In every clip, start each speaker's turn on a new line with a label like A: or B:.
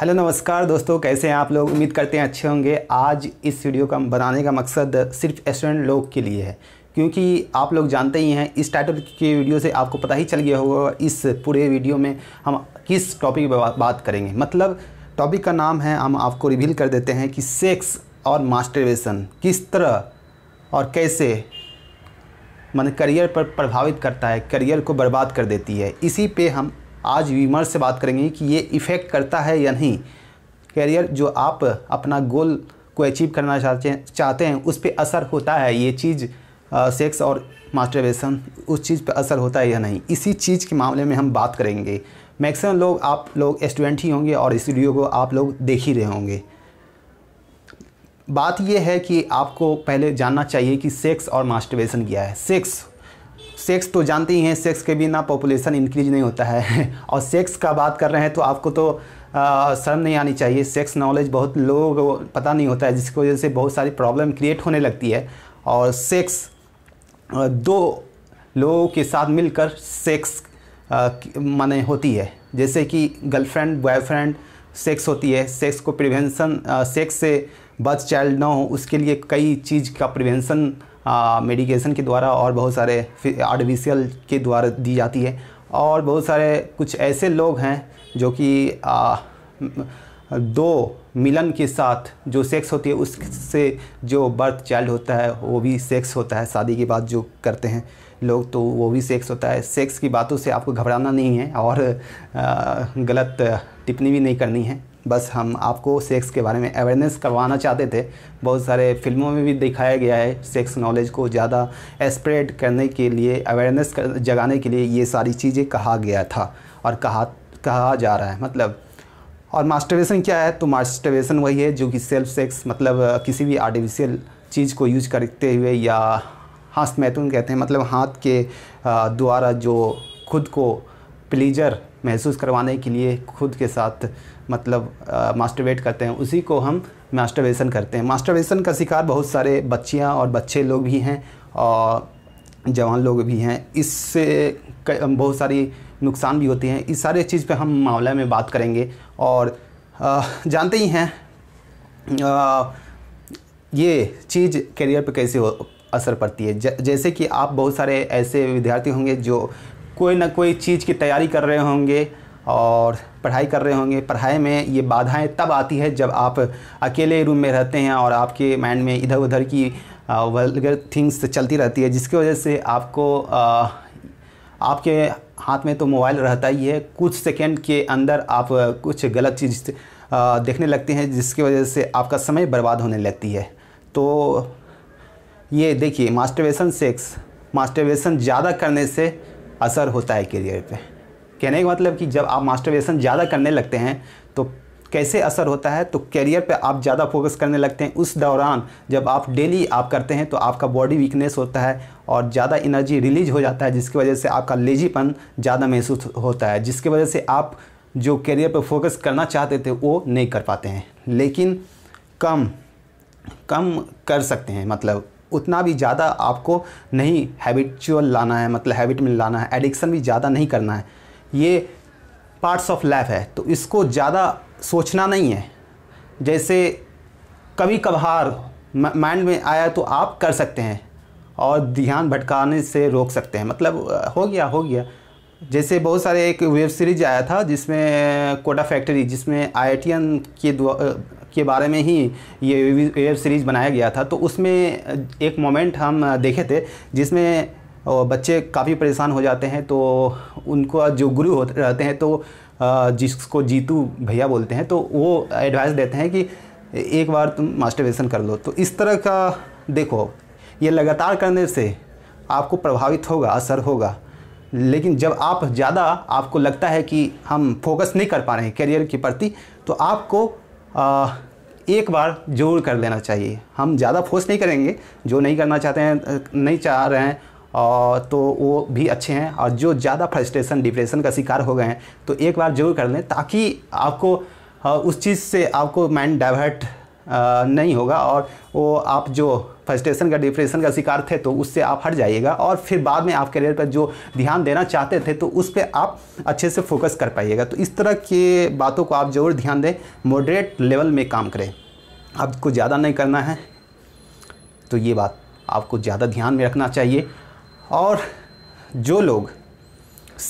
A: hello नमस्कार दोस्तों कैसे हैं आप लोग उम्मीद करते हैं अच्छे होंगे आज इस वीडियो का बनाने का मकसद सिर्फ स्टूडेंट लोग के लिए है क्योंकि आप लोग जानते ही हैं इस टाइटल के वीडियो से आपको पता ही चल गया होगा इस पूरे वीडियो में हम किस टॉपिक पर बात करेंगे मतलब टॉपिक का नाम है हम आपको रिवील कर देते हैं कि सेक्स और मास्टरवेशन किस तरह और कैसे मन करियर पर प्रभावित करता है करियर को बर्बाद कर देती है इसी पे हम आज विमर्श से बात करेंगे कि ये इफ़ेक्ट करता है या नहीं कैरियर जो आप अपना गोल को अचीव करना चाहते चाहते हैं उस पर असर होता है ये चीज़ सेक्स और मास्टरबेशन उस चीज़ पर असर होता है या नहीं इसी चीज़ के मामले में हम बात करेंगे मैक्सिमम लोग आप लोग स्टूडेंट ही होंगे और इस वीडियो को आप लोग देख ही रहे होंगे बात यह है कि आपको पहले जानना चाहिए कि सेक्स और मास्टरबेशन क्या है सेक्स सेक्स तो जानते ही हैं सेक्स के बिना पॉपुलेशन इंक्रीज नहीं होता है और सेक्स का बात कर रहे हैं तो आपको तो शर्म नहीं आनी चाहिए सेक्स नॉलेज बहुत लोग पता नहीं होता है जिसकी वजह से बहुत सारी प्रॉब्लम क्रिएट होने लगती है और सेक्स दो लोगों के साथ मिलकर सेक्स माने होती है जैसे कि गर्लफ्रेंड बॉयफ्रेंड सेक्स होती है सेक्स को प्रिवेंशन सेक्स से बच चाइल्ड ना हो उसके लिए कई चीज़ का प्रिवेंशन मेडिकेशन के द्वारा और बहुत सारे आर्टिफिशियल के द्वारा दी जाती है और बहुत सारे कुछ ऐसे लोग हैं जो कि दो मिलन के साथ जो सेक्स होती है उससे जो बर्थ चाइल्ड होता है वो भी सेक्स होता है शादी के बाद जो करते हैं लोग तो वो भी सेक्स होता है सेक्स की बातों से आपको घबराना नहीं है और गलत टिप्पणी भी नहीं करनी है बस हम आपको सेक्स के बारे में अवेयरनेस करवाना चाहते थे बहुत सारे फिल्मों में भी दिखाया गया है सेक्स नॉलेज को ज़्यादा स्प्रेड करने के लिए अवेयरनेस जगाने के लिए ये सारी चीज़ें कहा गया था और कहा कहा जा रहा है मतलब और मास्टरवेशन क्या है तो मास्टरवेशन वही है जो कि सेल्फ सेक्स मतलब किसी भी आर्टिफिशियल चीज़ को यूज करते हुए या हाथ मैथुन कहते हैं मतलब हाथ के द्वारा जो खुद को प्लीजर महसूस करवाने के लिए खुद के साथ मतलब मास्टरवेट करते हैं उसी को हम मास्टरवेशन करते हैं मास्टरवेशन का शिकार बहुत सारे बच्चियाँ और बच्चे लोग भी हैं और जवान लोग भी हैं इससे बहुत सारी नुकसान भी होती हैं इस सारे चीज़ पे हम मामले में बात करेंगे और आ, जानते ही हैं ये चीज़ करियर पे कैसे हो असर पड़ती है ज, जैसे कि आप बहुत सारे ऐसे विद्यार्थी होंगे जो कोई ना कोई चीज़ की तैयारी कर रहे होंगे और पढ़ाई कर रहे होंगे पढ़ाई में ये बाधाएं तब आती है जब आप अकेले रूम में रहते हैं और आपके माइंड में इधर उधर की वर्गर थिंग्स चलती रहती है जिसकी वजह से आपको आपके हाथ में तो मोबाइल रहता ही है कुछ सेकंड के अंदर आप कुछ गलत चीज़ देखने लगते हैं जिसकी वजह से आपका समय बर्बाद होने लगती है तो ये देखिए मास्टरवेशन सेक्स मास्टरवेशन ज़्यादा करने से असर होता है करियर पे कहने का मतलब कि जब आप मास्टरबेशन ज़्यादा करने लगते हैं तो कैसे असर होता है तो करियर पे आप ज़्यादा फोकस करने लगते हैं उस दौरान जब आप डेली आप करते हैं तो आपका बॉडी वीकनेस होता है और ज़्यादा एनर्जी रिलीज हो जाता है जिसकी वजह से आपका लेजीपन ज़्यादा महसूस होता है जिसकी वजह से आप जो करियर पर फोकस करना चाहते थे वो नहीं कर पाते हैं लेकिन कम कम कर सकते हैं मतलब उतना भी ज़्यादा आपको नहीं हैबिचुअल लाना है मतलब हैबिट में लाना है एडिक्शन भी ज़्यादा नहीं करना है ये पार्ट्स ऑफ लाइफ है तो इसको ज़्यादा सोचना नहीं है जैसे कभी कभार माइंड में आया तो आप कर सकते हैं और ध्यान भटकाने से रोक सकते हैं मतलब हो गया हो गया जैसे बहुत सारे एक वेब सीरीज आया था जिसमें कोटा फैक्ट्री जिसमें आई के के बारे में ही ये वेब सीरीज़ बनाया गया था तो उसमें एक मोमेंट हम देखे थे जिसमें बच्चे काफ़ी परेशान हो जाते हैं तो उनका जो गुरु होते रहते हैं तो जिसको जीतू भैया बोलते हैं तो वो एडवाइस देते हैं कि एक बार तुम मास्टरबेशन कर लो तो इस तरह का देखो ये लगातार करने से आपको प्रभावित होगा असर होगा लेकिन जब आप ज़्यादा आपको लगता है कि हम फोकस नहीं कर पा रहे हैं करियर के प्रति तो आपको आ, एक बार जरूर कर लेना चाहिए हम ज़्यादा फोर्स नहीं करेंगे जो नहीं करना चाहते हैं नहीं चाह रहे हैं और तो वो भी अच्छे हैं और जो ज़्यादा फ्रस्ट्रेशन डिप्रेशन का शिकार हो गए हैं तो एक बार जरूर कर लें ताकि आपको उस चीज़ से आपको माइंड डाइवर्ट नहीं होगा और वो आप जो फ्रस्ट्रेशन का डिप्रेशन का शिकार थे तो उससे आप हट जाइएगा और फिर बाद में आप करियर पर जो ध्यान देना चाहते थे तो उस पर आप अच्छे से फोकस कर पाइएगा तो इस तरह के बातों को आप ज़रूर ध्यान दें मॉडरेट लेवल में काम करें आपको ज़्यादा नहीं करना है तो ये बात आपको ज़्यादा ध्यान में रखना चाहिए और जो लोग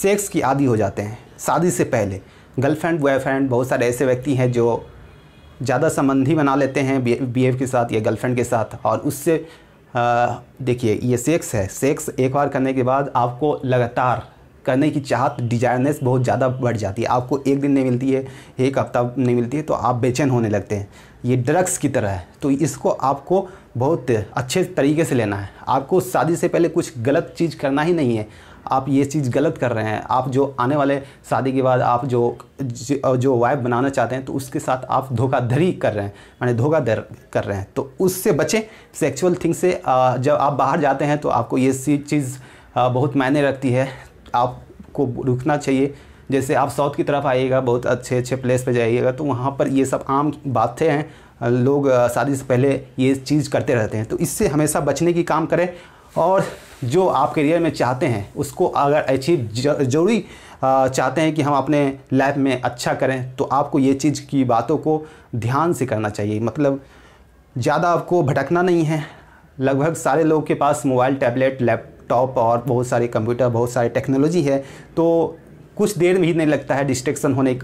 A: सेक्स की आदि हो जाते हैं शादी से पहले गर्लफ्रेंड बॉयफ्रेंड बहुत सारे ऐसे व्यक्ति हैं जो ज़्यादा संबंधी बना लेते हैं बीएफ के साथ या गर्लफ्रेंड के साथ और उससे देखिए ये सेक्स है सेक्स एक बार करने के बाद आपको लगातार करने की चाहत डिजायरनेस बहुत ज़्यादा बढ़ जाती है आपको एक दिन नहीं मिलती है एक हफ्ता नहीं मिलती है तो आप बेचैन होने लगते हैं ये ड्रग्स की तरह है तो इसको आपको बहुत अच्छे तरीके से लेना है आपको शादी से पहले कुछ गलत चीज़ करना ही नहीं है आप ये चीज़ गलत कर रहे हैं आप जो आने वाले शादी के बाद आप जो जो वाइफ बनाना चाहते हैं तो उसके साथ आप धोखाधड़ी कर रहे हैं मैंने धोखा कर रहे हैं तो उससे बचें सेक्चुअल थिंग से जब आप बाहर जाते हैं तो आपको ये चीज़ बहुत मायने रखती है आपको रुकना चाहिए जैसे आप साउथ की तरफ आइएगा बहुत अच्छे अच्छे प्लेस पर जाइएगा तो वहाँ पर ये सब आम बातें हैं लोग शादी से पहले ये चीज़ करते रहते हैं तो इससे हमेशा बचने की काम करें और जो आप करियर में चाहते हैं उसको अगर अचीव जरूरी चाहते हैं कि हम अपने लाइफ में अच्छा करें तो आपको ये चीज़ की बातों को ध्यान से करना चाहिए मतलब ज़्यादा आपको भटकना नहीं है लगभग सारे लोगों के पास मोबाइल टैबलेट लैपटॉप और बहुत सारे कंप्यूटर बहुत सारी टेक्नोलॉजी है तो कुछ देर भी नहीं लगता है डिस्ट्रेक्शन होने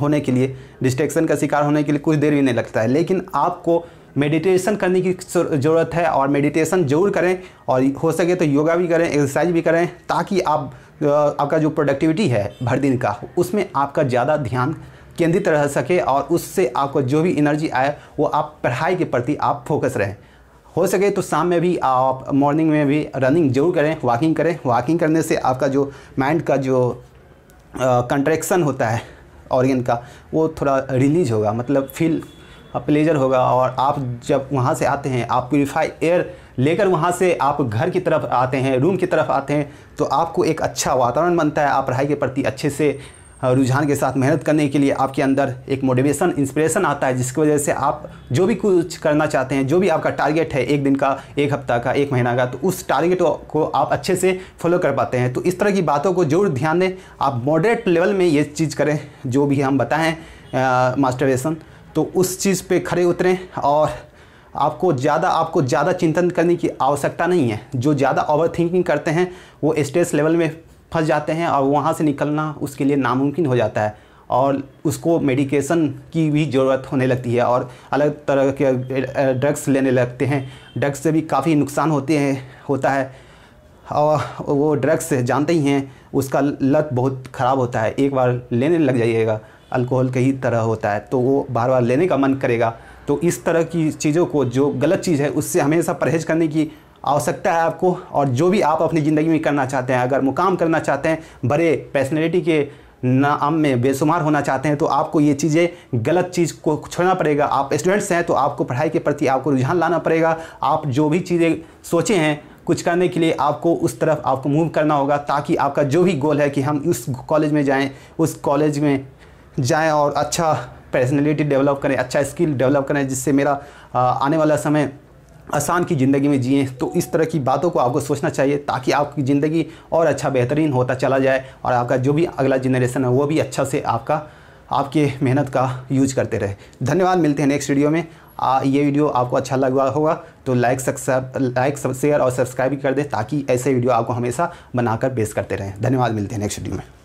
A: होने के लिए डिस्ट्रेक्शन का शिकार होने के लिए कुछ देर भी नहीं लगता है लेकिन आपको मेडिटेशन करने की ज़रूरत है और मेडिटेशन जरूर करें और हो सके तो योगा भी करें एक्सरसाइज भी करें ताकि आप आपका जो प्रोडक्टिविटी है भर दिन का उसमें आपका ज़्यादा ध्यान केंद्रित रह सके और उससे आपको जो भी एनर्जी आए वो आप पढ़ाई के प्रति आप फोकस रहें हो सके तो शाम में भी आप मॉर्निंग में भी रनिंग जरूर करें वॉकिंग करें वॉकिंग करने से आपका जो माइंड का जो कंट्रैक्शन होता है ऑर्गन का वो थोड़ा रिलीज होगा मतलब फील प्लेजर होगा और आप जब वहाँ से आते हैं आप प्योरीफाई एयर लेकर वहाँ से आप घर की तरफ आते हैं रूम की तरफ आते हैं तो आपको एक अच्छा वातावरण बनता है आप पढ़ाई के प्रति अच्छे से रुझान के साथ मेहनत करने के लिए आपके अंदर एक मोटिवेशन इंस्पिरेशन आता है जिसकी वजह से आप जो भी कुछ करना चाहते हैं जो भी आपका टारगेट है एक दिन का एक हफ्ता का एक महीना का तो उस टारगेट को आप अच्छे से फॉलो कर पाते हैं तो इस तरह की बातों को जरूर ध्यान दें आप मॉडरेट लेवल में ये चीज़ करें जो भी हम बताएँ मास्टरवेशन तो उस चीज़ पे खड़े उतरें और आपको ज़्यादा आपको ज़्यादा चिंतन करने की आवश्यकता नहीं है जो ज़्यादा ओवर थिंकिंग करते हैं वो स्ट्रेस लेवल में फंस जाते हैं और वहाँ से निकलना उसके लिए नामुमकिन हो जाता है और उसको मेडिकेशन की भी ज़रूरत होने लगती है और अलग तरह के ड्रग्स लेने लगते हैं ड्रग्स से भी काफ़ी नुकसान होते हैं होता है और वो ड्रग्स जानते ही हैं उसका लत बहुत ख़राब होता है एक बार लेने लग जाइएगा अल्कोहल की ही तरह होता है तो वो बार बार लेने का मन करेगा तो इस तरह की चीज़ों को जो गलत चीज़ है उससे हमेशा परहेज करने की आवश्यकता है आपको और जो भी आप अपनी ज़िंदगी में करना चाहते हैं अगर मुकाम करना चाहते हैं बड़े पर्सनैलिटी के नाम में बेशुमार होना चाहते हैं तो आपको ये चीज़ें गलत चीज़ को छोड़ना पड़ेगा आप स्टूडेंट्स हैं तो आपको पढ़ाई के प्रति आपको रुझान लाना पड़ेगा आप जो भी चीज़ें सोचे हैं कुछ करने के लिए आपको उस तरफ आपको मूव करना होगा ताकि आपका जो भी गोल है कि हम उस कॉलेज में जाएं उस कॉलेज में जाएं और अच्छा पर्सनैलिटी डेवलप करें अच्छा स्किल डेवलप करें जिससे मेरा आने वाला समय आसान की ज़िंदगी में जिए तो इस तरह की बातों को आपको सोचना चाहिए ताकि आपकी ज़िंदगी और अच्छा बेहतरीन होता चला जाए और आपका जो भी अगला जनरेशन है वो भी अच्छा से आपका आपके मेहनत का यूज करते रहे धन्यवाद मिलते हैं नेक्स्ट वीडियो में आ, ये वीडियो आपको अच्छा लगा होगा तो लाइक सब्सक्राइब लाइक शेयर और सब्सक्राइब भी कर दें ताकि ऐसे वीडियो आपको हमेशा बनाकर पेश करते रहें धन्यवाद मिलते हैं नेक्स्ट वीडियो में